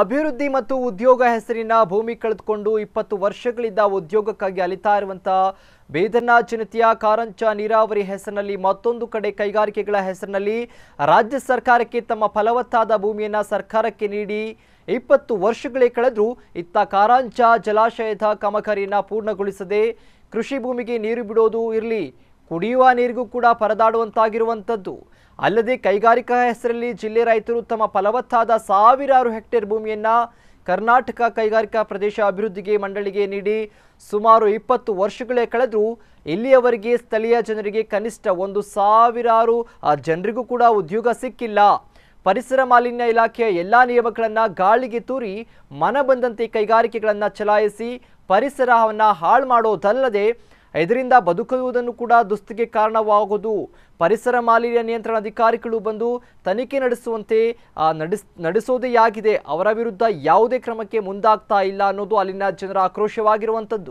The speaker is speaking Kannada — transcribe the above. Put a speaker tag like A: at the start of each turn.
A: ಅಭಿವೃದ್ಧಿ ಮತ್ತು ಉದ್ಯೋಗ ಹೆಸರಿನ ಭೂಮಿ ಕಳೆದುಕೊಂಡು ಇಪ್ಪತ್ತು ವರ್ಷಗಳಿಂದ ಉದ್ಯೋಗಕ್ಕಾಗಿ ಅಲಿತಾ ಇರುವಂತಹ ಬೇದರ್ನಾ ಜನತೆಯ ಕಾರಂಚ ನೀರಾವರಿ ಹೆಸರಿನಲ್ಲಿ ಮತ್ತೊಂದು ಕಡೆ ಕೈಗಾರಿಕೆಗಳ ಹೆಸರಿನಲ್ಲಿ ರಾಜ್ಯ ಸರ್ಕಾರಕ್ಕೆ ತಮ್ಮ ಫಲವತ್ತಾದ ಭೂಮಿಯನ್ನು ಸರ್ಕಾರಕ್ಕೆ ನೀಡಿ ಇಪ್ಪತ್ತು ವರ್ಷಗಳೇ ಕಳೆದರೂ ಇತ್ತ ಕಾರಾಂಚ ಜಲಾಶಯದ ಕಾಮಗಾರಿಯನ್ನು ಪೂರ್ಣಗೊಳಿಸದೆ ಕೃಷಿ ಭೂಮಿಗೆ ನೀರು ಬಿಡೋದು ಇರಲಿ ಕುಡಿಯುವ ನೀರಿಗೂ ಕೂಡ ಪರದಾಡುವಂತಾಗಿರುವಂಥದ್ದು ಅಲ್ಲದೆ ಕೈಗಾರಿಕಾ ಹೆಸರಲ್ಲಿ ಜಿಲ್ಲೆ ರೈತರು ತಮ್ಮ ಫಲವತ್ತಾದ ಸಾವಿರಾರು ಹೆಕ್ಟೇರ್ ಭೂಮಿಯನ್ನ ಕರ್ನಾಟಕ ಕೈಗಾರಿಕಾ ಪ್ರದೇಶ ಅಭಿವೃದ್ಧಿಗೆ ಮಂಡಳಿಗೆ ನೀಡಿ ಸುಮಾರು ಇಪ್ಪತ್ತು ವರ್ಷಗಳೇ ಕಳೆದರೂ ಇಲ್ಲಿಯವರೆಗೆ ಸ್ಥಳೀಯ ಜನರಿಗೆ ಕನಿಷ್ಠ ಒಂದು ಸಾವಿರಾರು ಜನರಿಗೂ ಕೂಡ ಉದ್ಯೋಗ ಸಿಕ್ಕಿಲ್ಲ ಪರಿಸರ ಮಾಲಿನ್ಯ ಇಲಾಖೆಯ ಎಲ್ಲ ನಿಯಮಗಳನ್ನು ಗಾಳಿಗೆ ತೂರಿ ಮನ ಬಂದಂತೆ ಕೈಗಾರಿಕೆಗಳನ್ನು ಚಲಾಯಿಸಿ ಪರಿಸರವನ್ನು ಹಾಳು ಮಾಡೋದಲ್ಲದೆ ಇದರಿಂದ ಬದುಕುವುದನ್ನು ಕೂಡ ದುಸ್ತಿಗೆ ಕಾರಣವಾಗುವುದು ಪರಿಸರ ಮಾಲಿನ್ಯ ನಿಯಂತ್ರಣ ಅಧಿಕಾರಿಗಳು ಬಂದು ತನಿಖೆ ನಡೆಸುವಂತೆ ನಡೆಸ್ ನಡೆಸೋದೇ ಆಗಿದೆ ಅವರ ವಿರುದ್ಧ ಯಾವುದೇ ಕ್ರಮಕ್ಕೆ ಮುಂದಾಗ್ತಾ ಇಲ್ಲ ಅನ್ನೋದು ಅಲ್ಲಿನ ಜನರ ಆಕ್ರೋಶವಾಗಿರುವಂಥದ್ದು